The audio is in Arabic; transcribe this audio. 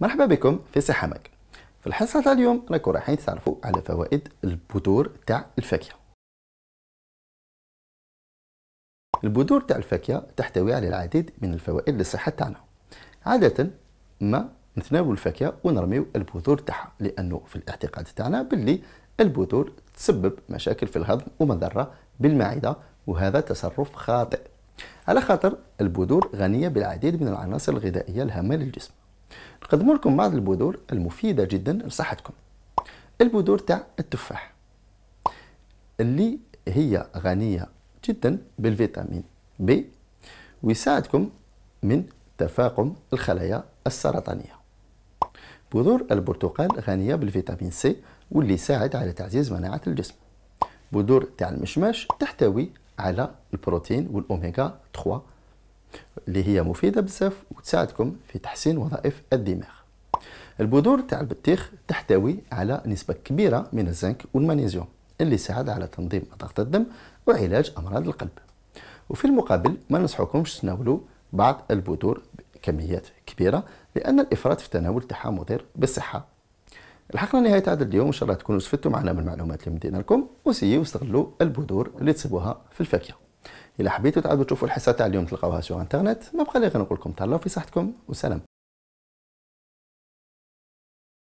مرحبا بكم في صحة ماك في الحصة تاع اليوم راكو رايحين تعرفوا على فوائد البذور تاع الفاكهة البذور تاع الفاكهة تحتوي على العديد من الفوائد للصحة تاعنا عادة ما نتناول الفاكهة ونرميو البذور تاعها لأنه في الاعتقاد تاعنا باللي البذور تسبب مشاكل في الهضم ومضرة بالمعدة وهذا تصرف خاطئ على خاطر البذور غنية بالعديد من العناصر الغذائية الهامة للجسم نقدم لكم بعض البذور المفيدة جدا لصحتكم البذور تاع التفاح اللي هي غنية جدا بالفيتامين بي ويساعدكم من تفاقم الخلايا السرطانية بذور البرتقال غنية بالفيتامين سي واللي يساعد على تعزيز مناعة الجسم بذور تاع المشماش تحتوي على البروتين والأوميغا 3 اللي هي مفيدة بزاف وتساعدكم في تحسين وظائف الدماغ البذور تاع البطيخ تحتوي على نسبة كبيرة من الزنك والمغنيسيوم اللي يساعد على تنظيم ضغط الدم وعلاج أمراض القلب وفي المقابل ما ننصحكمش تناولوا بعض البذور بكميات كبيرة لأن الإفراط في التناول تاعها مضر بالصحة الحقنا نهاية عدد اليوم إن شاء الله تكونوا استفدتم معنا من المعلومات اللي مدينا لكم وسيو استغلوا البذور اللي تصيبوها في الفاكهة الى حبيتوا تعاودوا تشوفوا الحصه تاع اليوم تلقاوها سوغ انترنت ما بقى لي غير نقول لكم تهلاو في صحتكم وسلام